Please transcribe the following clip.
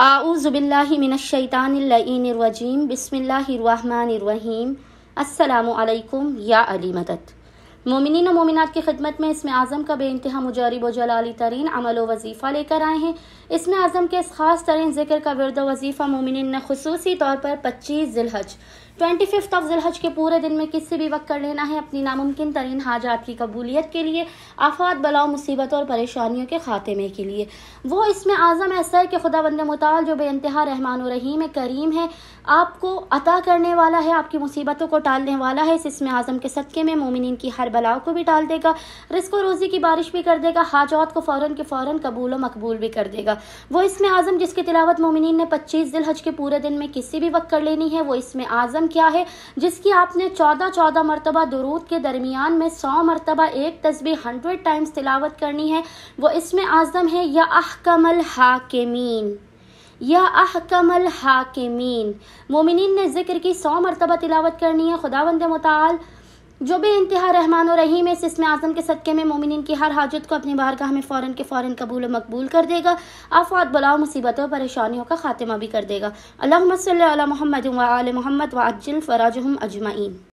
आऊज़बिल्लिमिनशैतानरजीम बिसमीम अल्लाम या अली मदद मोमिन मोमिनत की खिदमत में इसमें आज़म का बे इंतहा मुजारब जलाली तरीन अमल वजीफ़ा लेकर आए हैं इसमें आज़म के इस ख़ास तरीन ज़िक्र का वर्द वजीफ़ा मोमिन ने खसूसी तौर पर पच्चीस जिलहज ट्वेंटी फिफ्थ ऑफ जिलहज के पूरे दिन में किसी भी वक्त कर लेना है अपनी नामुमकिन तरीन हाजात की कबूलियत के लिए आफात बलाओ मुसीबतों और परेशानियों के खात्मे के लिए वो इसमें आज़म है कि खुदा बंद मताल जो बेानतहा रहमान रहीम करीम है आपको अता करने वाला है आपकी मुसीबतों को टालने वाला है इस इसमें आज़म के सदक़े में मोमिन की हर बलाओ को भी टाल देगा रिस्क रोज़ी की बारिश भी कर देगा हाजात को फ़ौर के फ़ौर कबूल व मकबूल भी कर देगा वो इसमें आज़म जिसकी तिलावत मोमिन ने पच्चीस दिल हज के पूरे दिन में किसी भी वक्त कर लेनी है वो इसमें आज़म आसन क्या है जिसकी आपने चौदह चौदह मरतबा दरूद के दरमियान में सौ मरतबा एक तस्बी हंड्रेड टाइम्स तिलावत करनी है वो इसमें आज़म है या अहकमल हाकिमीन या अहकमल हाकिमीन मोमिन ने ज़िक्र की सौ मरतबा तिलावत करनी है खुदा बंद मताल जो भी इंतहा रहमान रहीम है इसमें आज़म के सदक़े में मोमिन की हर हाजत को अपनी बारगाह में फ़ौरन के फ़ौरन कबूल मकबूल कर देगा आफात बलाओ मुसीबतों परेशानियों का खात्मा भी कर देगा अल्लाह मसल महमद वाल महमद वाजिल हम अजमाइन